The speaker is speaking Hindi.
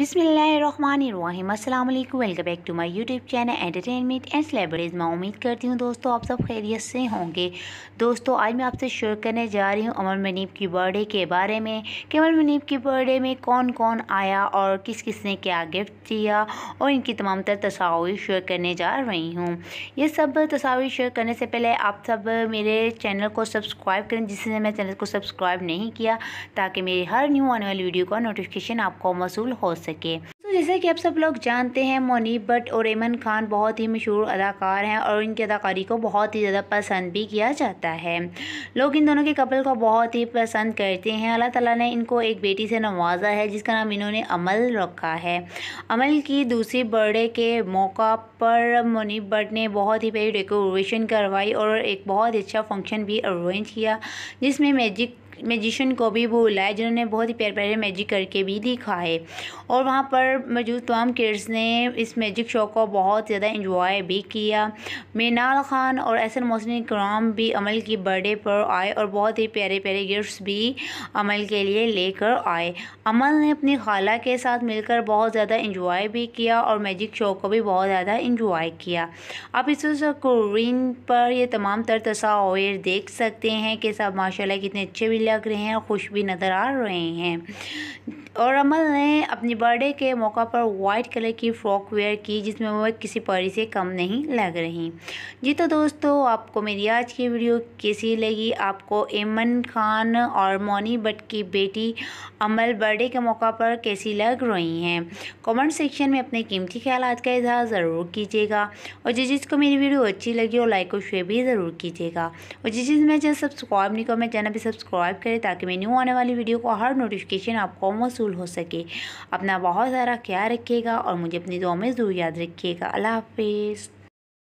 अस्सलाम अल्लाम welcome back to my YouTube channel entertainment and celebrities मैं उम्मीद करती हूँ दोस्तों आप सब खैरियत से होंगे दोस्तों आज मैं आपसे शेयर करने जा रही हूँ अमर मनीब की बर्थडे के बारे में कि अमर मनीब की बर्थडे में कौन कौन आया और किस किस ने क्या गिफ्ट दिया और इनकी तमाम तर तस्वीर शेयर करने जा रही हूँ ये सब तस्वीर शेयर करने से पहले आप सब मेरे चैनल को सब्सक्राइब करें जिससे मैं चैनल को सब्सक्राइब नहीं किया ताकि मेरी हर न्यू आने वाली वीडियो का नोटिफिकेशन आपको मौसू हो सके तो जैसे कि आप सब लोग जानते हैं मोनीब भट्ट और एमन खान बहुत ही मशहूर अदाकार हैं और इनकी अदाकारी को बहुत ही ज़्यादा पसंद भी किया जाता है लोग इन दोनों के कपल को बहुत ही पसंद करते हैं अल्लाह ताला ने इनको एक बेटी से नवाजा है जिसका नाम इन्होंने अमल रखा है अमल की दूसरी बर्थडे के मौका पर मोनीब भट्ट ने बहुत ही बड़ी डेकोरेशन करवाई और एक बहुत अच्छा फंक्शन भी अरेंज किया जिसमें मैजिक मैजिशन को भी भूला है जिन्होंने बहुत ही प्यारे प्यारे मैजिक करके भी दिखा है और वहाँ पर मौजूद तमाम किड्स ने इस मैजिक शो को बहुत ज़्यादा इंजॉय भी किया मीनाल खान और एहसन मोहसिन कराम भी अमल की बर्थडे पर आए और बहुत ही प्यारे प्यारे गिफ्ट्स भी अमल के लिए लेकर आए अमल ने अपनी खाला के साथ मिलकर बहुत ज़्यादा इंजॉय भी किया और मैजिक शो को भी बहुत ज़्यादा इंजॉय किया आप इस स्क्रीन पर यह तमाम तर तस्वीर देख सकते हैं कि सब माशाल्लाह कितने अच्छे भी लग रहे हैं और खुश भी नज़र आ रहे हैं और अमल ने अपनी बर्थडे के मौका पर वाइट कलर की फ़्रॉक वेयर की जिसमें वह किसी परी से कम नहीं लग रही जी तो दोस्तों आपको मेरी आज की वीडियो कैसी लगी आपको एमन खान और मोनी भट्ट की बेटी अमल बर्थडे के मौका पर कैसी लग रही हैं कमेंट सेक्शन में अपने कीमती ख्याल का इजहार ज़रूर कीजिएगा और जिस जिसको मेरी वीडियो अच्छी लगी हो लाइक और शेयर भी ज़रूर कीजिएगा और जिस चीज़ मैं चैनल सब्सक्राइब नहीं करो मैं चैनल भी सब्सक्राइब सब्सक्राइब करें ताकि मैं न्यू आने वाली वीडियो का हर नोटिफिकेशन आपको मौसू हो सके अपना बहुत सारा ख्याल रखिएगा और मुझे अपनी दुआ में ज़रूर याद रखिएगा अल्लाह हाफिज़